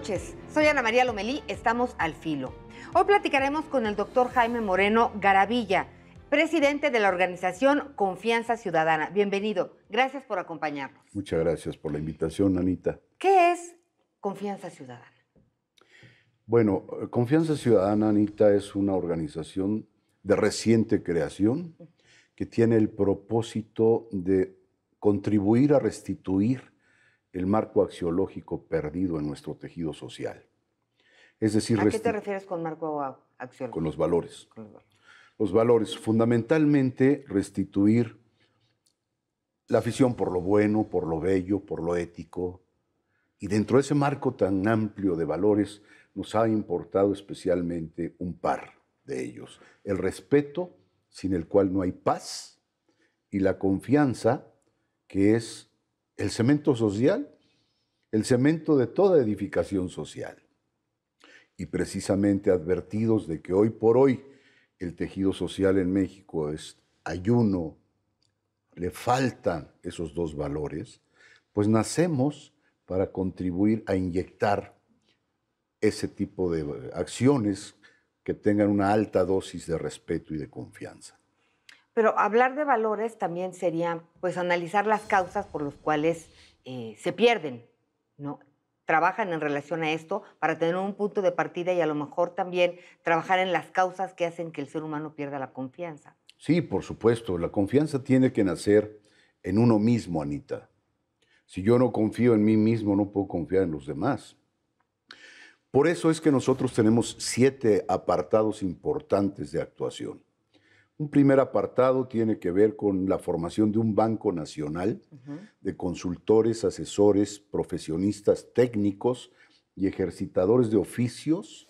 noches. Soy Ana María Lomelí, estamos al filo. Hoy platicaremos con el doctor Jaime Moreno Garavilla, presidente de la organización Confianza Ciudadana. Bienvenido, gracias por acompañarnos. Muchas gracias por la invitación, Anita. ¿Qué es Confianza Ciudadana? Bueno, Confianza Ciudadana, Anita, es una organización de reciente creación que tiene el propósito de contribuir a restituir el marco axiológico perdido en nuestro tejido social. Es decir, ¿a qué te refieres con marco axiológico? Con los valores. Con los valores los valores, fundamentalmente restituir la afición por lo bueno, por lo bello, por lo ético. Y dentro de ese marco tan amplio de valores nos ha importado especialmente un par de ellos, el respeto, sin el cual no hay paz, y la confianza, que es el cemento social, el cemento de toda edificación social. Y precisamente advertidos de que hoy por hoy el tejido social en México es ayuno, le faltan esos dos valores, pues nacemos para contribuir a inyectar ese tipo de acciones que tengan una alta dosis de respeto y de confianza. Pero hablar de valores también sería, pues, analizar las causas por las cuales eh, se pierden, ¿no? Trabajan en relación a esto para tener un punto de partida y a lo mejor también trabajar en las causas que hacen que el ser humano pierda la confianza. Sí, por supuesto. La confianza tiene que nacer en uno mismo, Anita. Si yo no confío en mí mismo, no puedo confiar en los demás. Por eso es que nosotros tenemos siete apartados importantes de actuación. Un primer apartado tiene que ver con la formación de un banco nacional de consultores, asesores, profesionistas técnicos y ejercitadores de oficios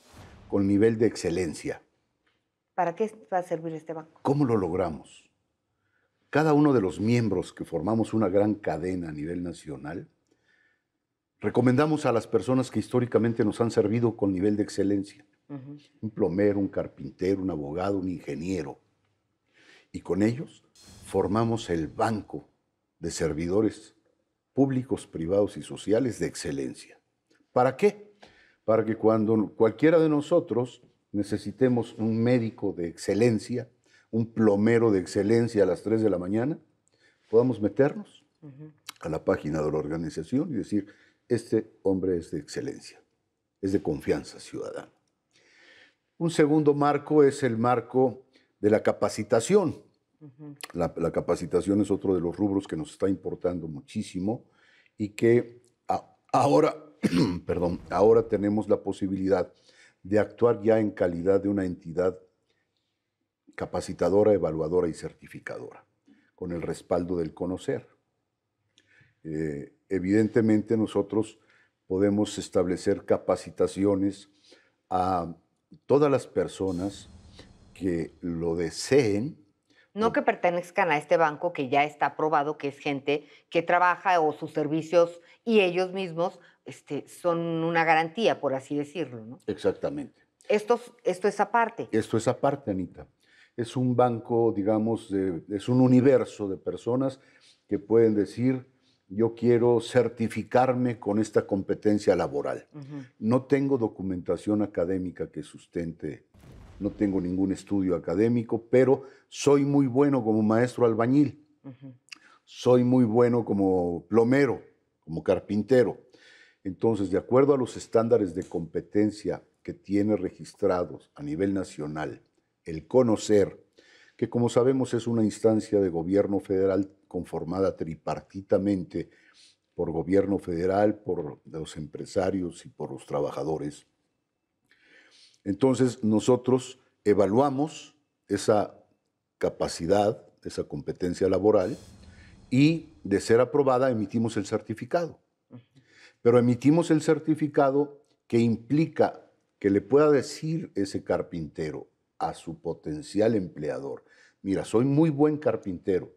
con nivel de excelencia. ¿Para qué va a servir este banco? ¿Cómo lo logramos? Cada uno de los miembros que formamos una gran cadena a nivel nacional, recomendamos a las personas que históricamente nos han servido con nivel de excelencia. Un plomero, un carpintero, un abogado, un ingeniero y con ellos formamos el banco de servidores públicos, privados y sociales de excelencia. ¿Para qué? Para que cuando cualquiera de nosotros necesitemos un médico de excelencia, un plomero de excelencia a las 3 de la mañana, podamos meternos a la página de la organización y decir, este hombre es de excelencia, es de confianza ciudadana. Un segundo marco es el marco de la capacitación. la, capacitación es otro de los rubros que nos está importando muchísimo y que ahora, perdón, ahora tenemos la posibilidad de actuar ya en calidad de una entidad capacitadora, evaluadora y certificadora, con el respaldo del conocer. Eh, evidentemente nosotros podemos establecer capacitaciones a todas las personas que lo deseen. No que pertenezcan a este banco que ya está aprobado, que es gente que trabaja o sus servicios y ellos mismos este, son una garantía, por así decirlo. Exactamente. Esto, esto es aparte. Esto es aparte, Anita. Es un banco, digamos, es un universo de personas que pueden decir, yo quiero certificarme con esta competencia laboral. No tengo documentación académica que sustente no tengo ningún estudio académico, pero soy muy bueno como maestro albañil, soy muy bueno como plomero, como carpintero. Entonces, de acuerdo a los estándares de competencia que tiene registrados a nivel nacional, el conocer, que como sabemos es una instancia de gobierno federal conformada tripartitamente por gobierno federal, por los empresarios y por los trabajadores, entonces nosotros evaluamos esa capacidad, esa competencia laboral y de ser aprobada emitimos el certificado. Pero emitimos el certificado que implica que le pueda decir ese carpintero a su potencial empleador, mira, soy muy buen carpintero,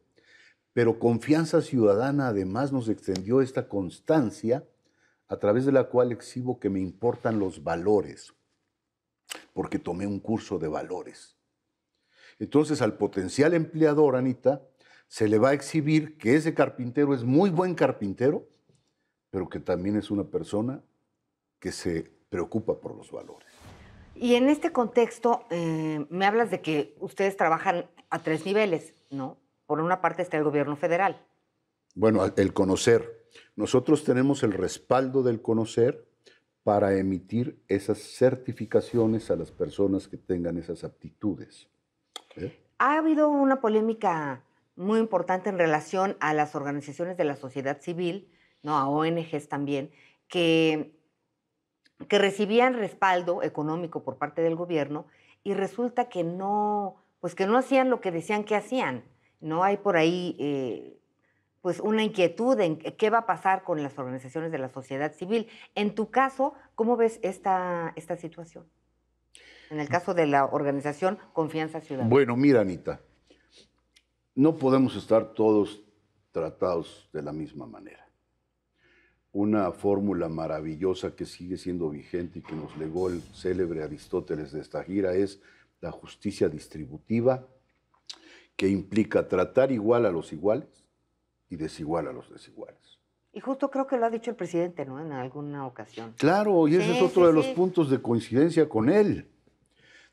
pero Confianza Ciudadana además nos extendió esta constancia a través de la cual exhibo que me importan los valores, porque tomé un curso de valores. Entonces al potencial empleador, Anita, se le va a exhibir que ese carpintero es muy buen carpintero, pero que también es una persona que se preocupa por los valores. Y en este contexto, eh, me hablas de que ustedes trabajan a tres niveles, ¿no? Por una parte está el gobierno federal. Bueno, el conocer. Nosotros tenemos el respaldo del conocer, para emitir esas certificaciones a las personas que tengan esas aptitudes. ¿eh? Ha habido una polémica muy importante en relación a las organizaciones de la sociedad civil, no a ONGs también, que, que recibían respaldo económico por parte del gobierno y resulta que no, pues que no hacían lo que decían que hacían. No hay por ahí eh, pues una inquietud en qué va a pasar con las organizaciones de la sociedad civil. En tu caso, ¿cómo ves esta, esta situación? En el mm. caso de la organización Confianza Ciudadana. Bueno, mira, Anita, no podemos estar todos tratados de la misma manera. Una fórmula maravillosa que sigue siendo vigente y que nos legó el célebre Aristóteles de esta gira es la justicia distributiva, que implica tratar igual a los iguales y desigual a los desiguales. Y justo creo que lo ha dicho el presidente, ¿no? En alguna ocasión. Claro, y ese es otro de los puntos de coincidencia con él.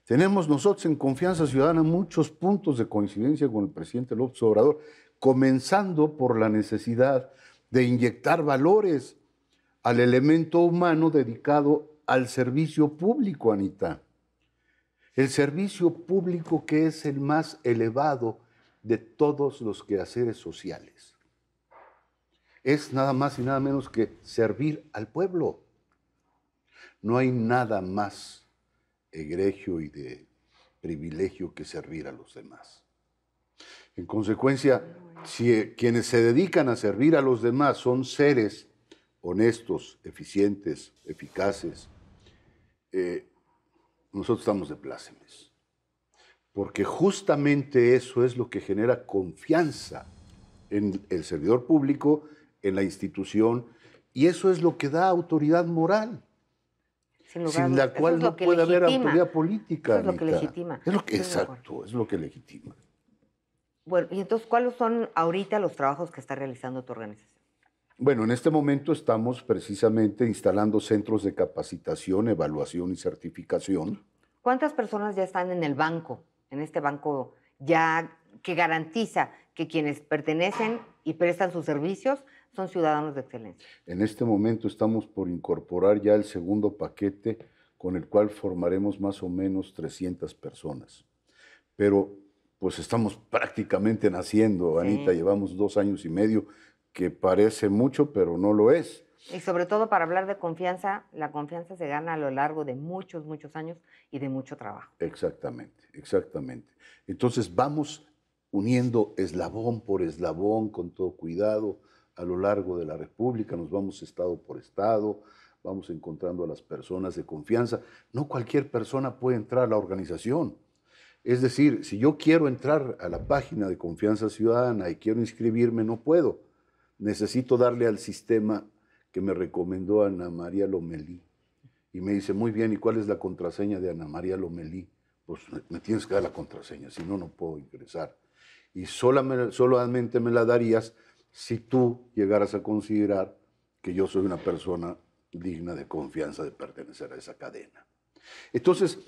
Tenemos nosotros en Confianza Ciudadana muchos puntos de coincidencia con el presidente López Obrador, comenzando por la necesidad de inyectar valores al elemento humano dedicado al servicio público, Anita. El servicio público que es el más elevado de todos los quehaceres sociales es nada más y nada menos que servir al pueblo. No hay nada más egregio y de privilegio que servir a los demás. En consecuencia, si eh, quienes se dedican a servir a los demás son seres honestos, eficientes, eficaces, eh, nosotros estamos de plácemes. Porque justamente eso es lo que genera confianza en el servidor público en la institución y eso es lo que da autoridad moral. Sin, la cual no puede haber autoridad política. es lo que legitima. exacto, es lo que legitima. Bueno, y entonces, ¿cuáles son ahorita los trabajos que está realizando tu organización? Bueno, en este momento estamos precisamente instalando centros de capacitación, evaluación y certificación. ¿Cuántas personas ya están en el banco, en este banco ya que garantiza que quienes pertenecen y prestan sus servicios son ciudadanos de excelencia. En este momento estamos por incorporar ya el segundo paquete con el cual formaremos más o menos 300 personas. Pero pues estamos prácticamente naciendo, Anita, llevamos dos años y medio, que parece mucho, pero no lo es. Y sobre todo para hablar de confianza, la confianza se gana a lo largo de muchos, muchos años y de mucho trabajo. Exactamente, exactamente. Entonces vamos uniendo eslabón por eslabón con todo cuidado, a lo largo de la República, nos vamos estado por estado, vamos encontrando a las personas de confianza. No cualquier persona puede entrar a la organización. Es decir, si yo quiero entrar a la página de confianza ciudadana y quiero inscribirme, no puedo. Necesito darle al sistema que me recomendó Ana María Lomelí. Y me dice, muy bien, ¿y cuál es la contraseña de Ana María Lomelí? Pues me tienes que dar la contraseña, si no, no puedo ingresar. Y solamente me la darías si tú llegaras a considerar que yo soy una persona digna de confianza de pertenecer a esa cadena. Entonces,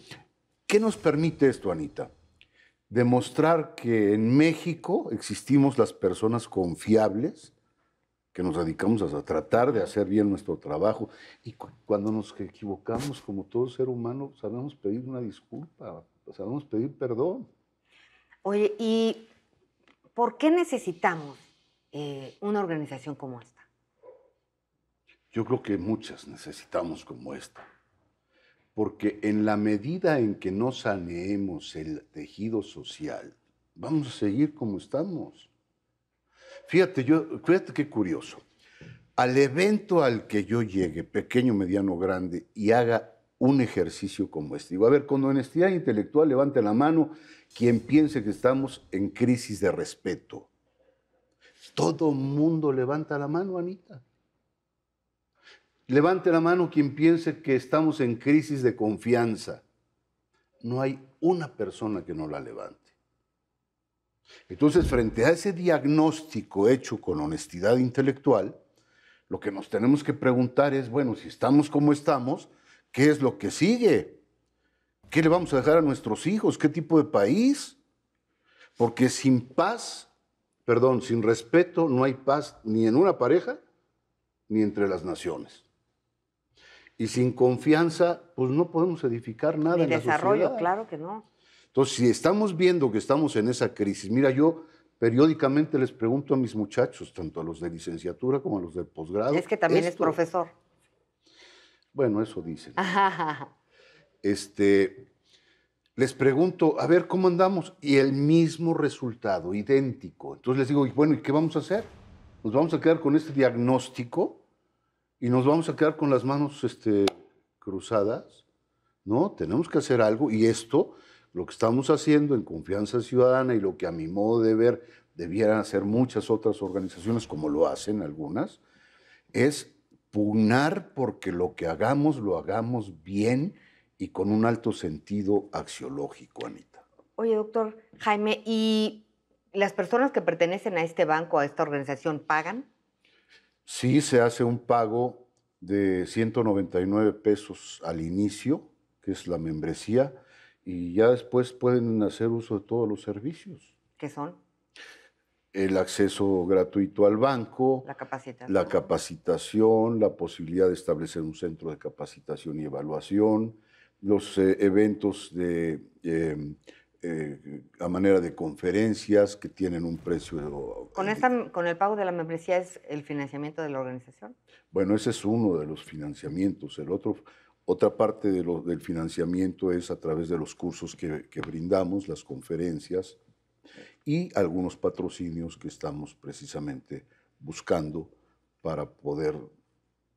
¿qué nos permite esto, Anita? Demostrar que en México existimos las personas confiables que nos dedicamos a tratar de hacer bien nuestro trabajo y cuando nos equivocamos como todo ser humano sabemos pedir una disculpa, sabemos pedir perdón. Oye, ¿y por qué necesitamos eh, una organización como esta? Yo creo que muchas necesitamos como esta, porque en la medida en que no saneemos el tejido social, vamos a seguir como estamos. Fíjate, yo, fíjate qué curioso. Al evento al que yo llegue, pequeño, mediano, grande, y haga un ejercicio como este. Digo, a ver, con honestidad intelectual, levante la mano quien piense que estamos en crisis de respeto todo mundo levanta la mano, Anita. Levante la mano quien piense que estamos en crisis de confianza. No hay una persona que no la levante. Entonces, frente a ese diagnóstico hecho con honestidad intelectual, lo que nos tenemos que preguntar es, bueno, si estamos como estamos, ¿qué es lo que sigue? ¿Qué le vamos a dejar a nuestros hijos? ¿Qué tipo de país? Porque sin paz perdón, sin respeto no hay paz ni en una pareja ni entre las naciones. Y sin confianza, pues no podemos edificar nada en desarrollo, claro que no. Entonces, si estamos viendo que estamos en esa crisis, mira, yo periódicamente les pregunto a mis muchachos, tanto a los de licenciatura como a los de posgrado. Es que también es profesor. Bueno, eso dicen. este, les pregunto, a ver, ¿cómo andamos? Y el mismo resultado, idéntico. Entonces les digo, bueno, ¿y qué vamos a hacer? ¿Nos vamos a quedar con este diagnóstico y nos vamos a quedar con las manos este, cruzadas? No, tenemos que hacer algo y esto, lo que estamos haciendo en Confianza Ciudadana y lo que a mi modo de ver debieran hacer muchas otras organizaciones, como lo hacen algunas, es pugnar porque lo que hagamos lo hagamos bien y con un alto sentido axiológico, Anita. Oye, doctor Jaime, ¿y las personas que pertenecen a este banco, a esta organización, pagan? Sí, se hace un pago de 199 pesos al inicio, que es la membresía, y ya después pueden hacer uso de todos los servicios. ¿Qué son? El acceso gratuito al banco, la capacitación. la capacitación, la posibilidad de establecer un centro de capacitación y evaluación, los eh, eventos de, em, eh, a manera de conferencias que tienen un precio... Eh, ¿Con, ¿Con el pago de la membresía es el financiamiento de la organización? Bueno, ese es uno de los financiamientos. El otro, otra parte de del financiamiento es a través de los cursos que, que brindamos, las conferencias y algunos patrocinios que estamos precisamente buscando para poder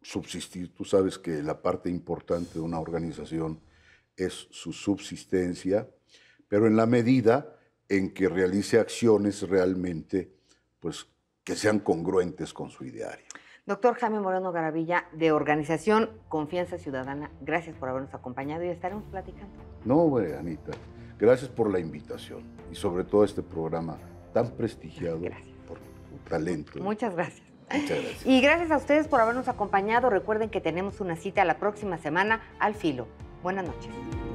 subsistir. Tú sabes que la parte importante de una organización es su subsistencia, pero en la medida en que realice acciones realmente pues, que sean congruentes con su ideario. Doctor Jaime Moreno Garavilla, de Organización Confianza Ciudadana, gracias por habernos acompañado y estaremos platicando. No, Anita, gracias por la invitación y sobre todo este programa tan prestigiado por tu talento. ¿eh? Muchas gracias. Muchas gracias. Y gracias a ustedes por habernos acompañado. Recuerden que tenemos una cita la próxima semana al filo. Buenas noches.